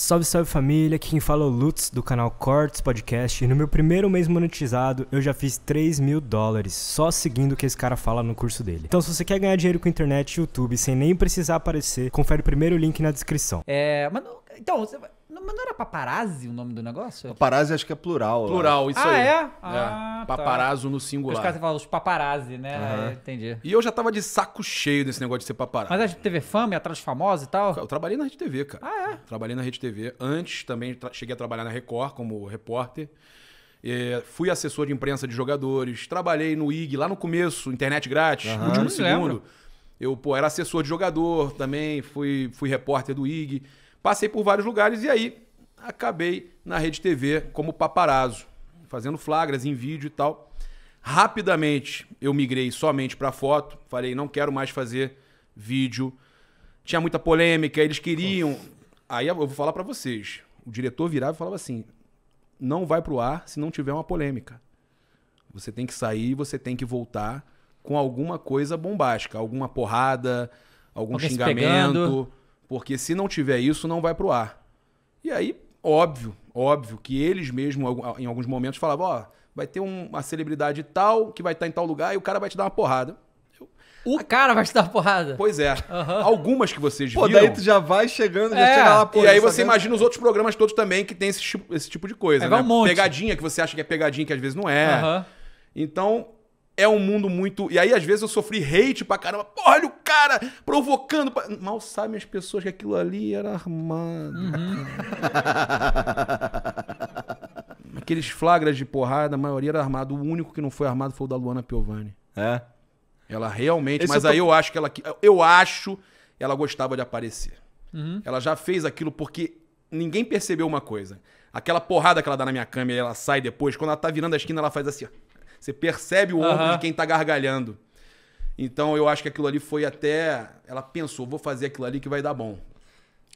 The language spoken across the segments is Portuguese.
Salve, salve família, aqui quem fala é o Lutz do canal Cortes Podcast e no meu primeiro mês monetizado eu já fiz 3 mil dólares só seguindo o que esse cara fala no curso dele. Então se você quer ganhar dinheiro com internet e YouTube sem nem precisar aparecer, confere o primeiro link na descrição. É, mas então, você vai... Não, mas não era paparazzi o nome do negócio? Paparazzi acho que é plural. Plural, isso ah, aí. É? é. Ah, é. Paparazzo tá. no singular. Os caras falam os paparazzi, né? Uhum. entendi. E eu já tava de saco cheio desse negócio de ser paparazzi. Mas a é gente teve fama, atrás famosa e tal? Eu trabalhei na Rede TV, cara. Ah, é? Trabalhei na Rede TV. Antes também cheguei a trabalhar na Record como repórter. É, fui assessor de imprensa de jogadores, trabalhei no IG lá no começo, internet grátis, uhum. último hum, segundo. Lembro. Eu pô, era assessor de jogador também, fui, fui repórter do IG. Passei por vários lugares e aí acabei na Rede TV como paparazzo, fazendo flagras em vídeo e tal. Rapidamente eu migrei somente para foto, falei, não quero mais fazer vídeo. Tinha muita polêmica, eles queriam. Uf. Aí eu vou falar para vocês. O diretor virava e falava assim: "Não vai pro ar se não tiver uma polêmica. Você tem que sair, você tem que voltar com alguma coisa bombástica, alguma porrada, algum Alguém xingamento, porque se não tiver isso, não vai pro ar. E aí, óbvio, óbvio que eles mesmos, em alguns momentos, falavam: ó, oh, vai ter uma celebridade tal que vai estar tá em tal lugar e o cara vai te dar uma porrada. O cara vai te dar porrada. Pois é. Uhum. Algumas que vocês viram. Pô, daí tu já vai chegando, já é. chega lá, porra. E aí você imagina os outros programas todos também que tem esse tipo, esse tipo de coisa. É, né? um monte. Pegadinha que você acha que é pegadinha, que às vezes não é. Uhum. Então, é um mundo muito. E aí, às vezes, eu sofri hate pra caramba. Olha o cara, provocando. Pra... Mal sabem as pessoas que aquilo ali era armado. Uhum. Aqueles flagras de porrada, a maioria era armado. O único que não foi armado foi o da Luana Piovani. É? Ela realmente, Esse mas eu tô... aí eu acho que ela. Eu acho ela gostava de aparecer. Uhum. Ela já fez aquilo porque ninguém percebeu uma coisa. Aquela porrada que ela dá na minha câmera e ela sai depois, quando ela tá virando a esquina, ela faz assim, ó. Você percebe o ombro uhum. de quem tá gargalhando. Então eu acho que aquilo ali foi até. Ela pensou, vou fazer aquilo ali que vai dar bom.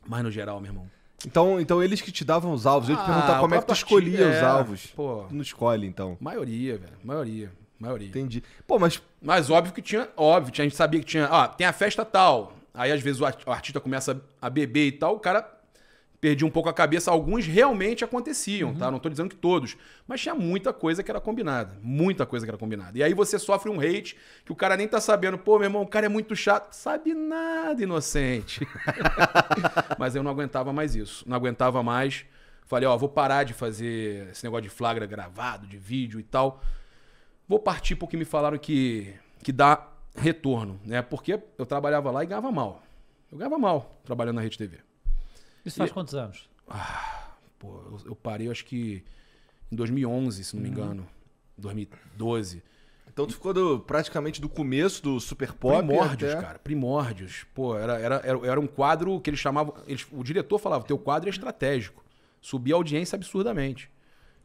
Mas no geral, meu irmão. Então, então eles que te davam os alvos. Eu ia te ah, perguntar como é que tu escolhia é, os alvos. Pô, tu não escolhe, então. Maioria, velho. Maioria. Maioria. Entendi. Pô, mas. Mas óbvio que tinha. Óbvio, a gente sabia que tinha. Ah, tem a festa tal. Aí às vezes o artista começa a beber e tal, o cara perdi um pouco a cabeça. Alguns realmente aconteciam, uhum. tá? Não estou dizendo que todos. Mas tinha muita coisa que era combinada. Muita coisa que era combinada. E aí você sofre um hate que o cara nem tá sabendo. Pô, meu irmão, o cara é muito chato. Sabe nada, inocente. mas eu não aguentava mais isso. Não aguentava mais. Falei, ó, vou parar de fazer esse negócio de flagra gravado, de vídeo e tal. Vou partir porque me falaram que, que dá retorno, né? Porque eu trabalhava lá e ganhava mal. Eu ganhava mal trabalhando na Rede TV. Isso faz e... quantos anos? Ah, pô, eu, eu parei, eu acho que em 2011, se não me uhum. engano. Uhum. 2012. Então tu ficou do, praticamente do começo do Super Pop. Primórdios, até... cara. Primórdios. Pô, era, era, era um quadro que eles chamavam. Eles, o diretor falava: teu quadro é estratégico. Subia a audiência absurdamente.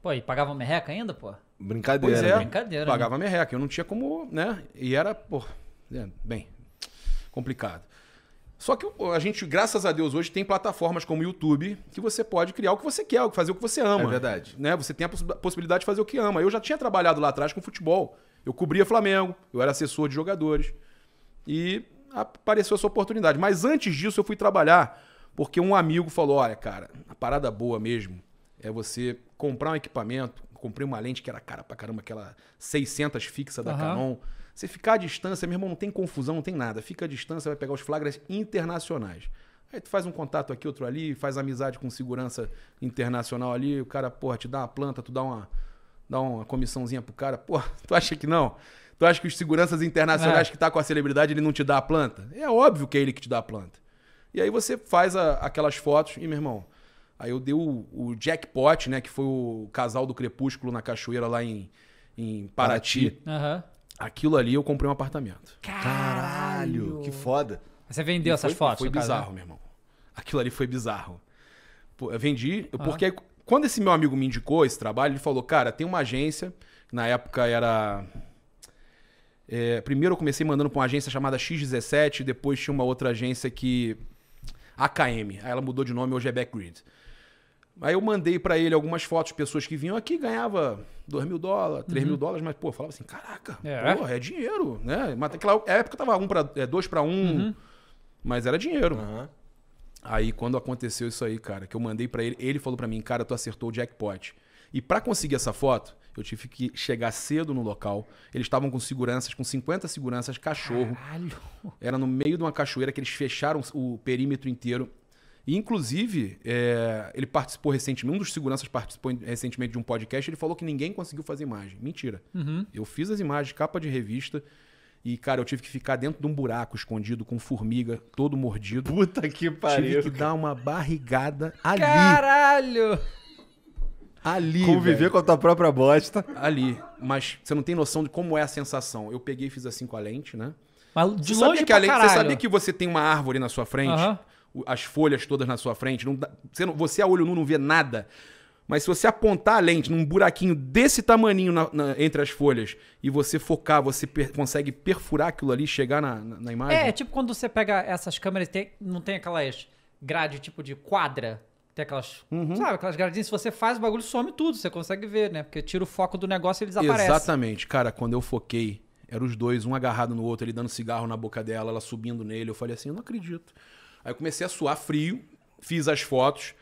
Pô, e pagava merreca ainda, pô? Brincadeira. Pois é, né? brincadeira. Né? Pagava né? merreca. Eu não tinha como, né? E era, pô, é, bem, complicado. Só que a gente, graças a Deus, hoje tem plataformas como o YouTube que você pode criar o que você quer, fazer o que você ama. É verdade. Né? Você tem a possibilidade de fazer o que ama. Eu já tinha trabalhado lá atrás com futebol. Eu cobria Flamengo, eu era assessor de jogadores. E apareceu essa oportunidade. Mas antes disso, eu fui trabalhar porque um amigo falou: olha, cara, a parada boa mesmo é você comprar um equipamento, comprei uma lente que era cara pra caramba, aquela 600 fixa da uhum. Canon. Você ficar à distância, meu irmão, não tem confusão, não tem nada. Fica à distância, vai pegar os flagras internacionais. Aí tu faz um contato aqui, outro ali, faz amizade com segurança internacional ali, o cara, porra, te dá uma planta, tu dá uma, dá uma comissãozinha pro cara. Porra, tu acha que não? Tu acha que os seguranças internacionais é. que tá com a celebridade, ele não te dá a planta? É óbvio que é ele que te dá a planta. E aí você faz a, aquelas fotos e, meu irmão, Aí eu dei o, o jackpot, né? Que foi o casal do Crepúsculo na cachoeira lá em, em Paraty. Aham. Aquilo ali eu comprei um apartamento. Caralho, que foda. Você vendeu essas fotos? Foi né? bizarro, caso, meu irmão. Aquilo ali foi bizarro. eu vendi, porque quando esse meu amigo me indicou esse trabalho, ele falou: Cara, tem uma agência, na época era. É, primeiro eu comecei mandando pra uma agência chamada X17, depois tinha uma outra agência que. AKM. Aí ela mudou de nome, hoje é Backgrid. Aí eu mandei para ele algumas fotos de pessoas que vinham aqui, ganhava 2 mil dólares, 3 mil uhum. dólares, mas, pô, falava assim, caraca, é, porra, é dinheiro, né? Mas naquela época tava um pra, é, dois para um, uhum. mas era dinheiro. Uhum. Aí quando aconteceu isso aí, cara, que eu mandei para ele, ele falou para mim, cara, tu acertou o jackpot. E para conseguir essa foto, eu tive que chegar cedo no local. Eles estavam com seguranças, com 50 seguranças, cachorro. Caralho. Era no meio de uma cachoeira que eles fecharam o perímetro inteiro. E, inclusive, é, ele participou recentemente, um dos seguranças participou recentemente de um podcast, ele falou que ninguém conseguiu fazer imagem. Mentira. Uhum. Eu fiz as imagens, capa de revista, e, cara, eu tive que ficar dentro de um buraco escondido com formiga, todo mordido. Puta que pariu. Tive que dar uma barrigada ali. Caralho! Ali. Conviver com a tua própria bosta. Ali. Mas você não tem noção de como é a sensação. Eu peguei e fiz assim com a lente, né? Mas de você longe sabia que a lente, Você sabia que você tem uma árvore na sua frente? Uhum as folhas todas na sua frente. Não, você, não, você a olho nu não vê nada. Mas se você apontar a lente num buraquinho desse tamaninho na, na, entre as folhas e você focar, você per, consegue perfurar aquilo ali, chegar na, na, imagem. É, tipo quando você pega essas câmeras, tem, não tem aquelas grade tipo de quadra, tem aquelas, uhum. sabe, aquelas gradinhas, se você faz o bagulho, some tudo, você consegue ver, né? Porque tira o foco do negócio e ele desaparece. Exatamente. Cara, quando eu foquei, eram os dois, um agarrado no outro, ele dando cigarro na boca dela, ela subindo nele, eu falei assim, eu não acredito. Aí eu comecei a suar frio, fiz as fotos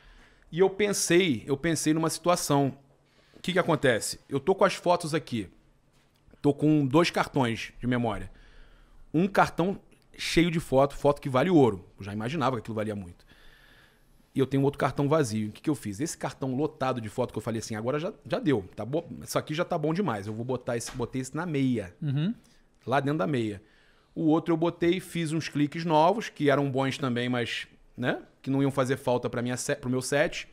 e eu pensei, eu pensei numa situação. O que que acontece? Eu tô com as fotos aqui. Tô com dois cartões de memória. Um cartão cheio de foto, foto que vale ouro. Eu já imaginava que aquilo valia muito. E eu tenho outro cartão vazio. O que, que eu fiz? Esse cartão lotado de foto que eu falei assim, agora já, já deu. Tá bom, Isso aqui já tá bom demais. Eu vou botar esse, botei esse na meia. Uhum. Lá dentro da meia. O outro eu botei, fiz uns cliques novos, que eram bons também, mas, né? Que não iam fazer falta para minha pro meu set.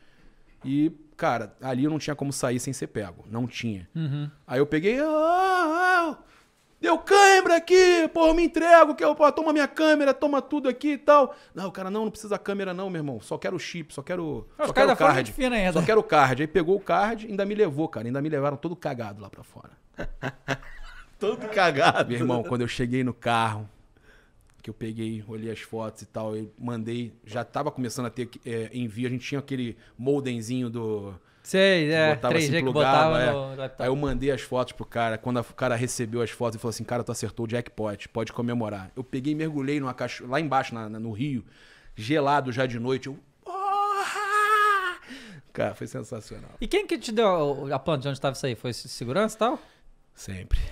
E, cara, ali eu não tinha como sair sem ser pego. Não tinha. Uhum. Aí eu peguei. Ah, ah, ah deu câimbra aqui, pô me entrego, que eu, toma minha câmera, toma tudo aqui e tal. Não, cara, não, não precisa câmera, não, meu irmão. Só quero o chip, só quero. Ah, só quero o card. Fina ainda. Só quero o card. Aí pegou o card, ainda me levou, cara. Ainda me levaram todo cagado lá pra fora. Todo cagado. Meu irmão, quando eu cheguei no carro, que eu peguei, olhei as fotos e tal, eu mandei. Já tava começando a ter é, envio, a gente tinha aquele moldenzinho do. Sei, é, botava 3G assim, que botava é. no Aí eu mandei as fotos pro cara. Quando o cara recebeu as fotos e falou assim: Cara, tu acertou o jackpot, pode comemorar. Eu peguei e mergulhei numa cacho lá embaixo, na, na, no Rio, gelado já de noite. Eu, Cara, foi sensacional. E quem que te deu a planta de onde estava isso aí? Foi segurança e tal? Sempre.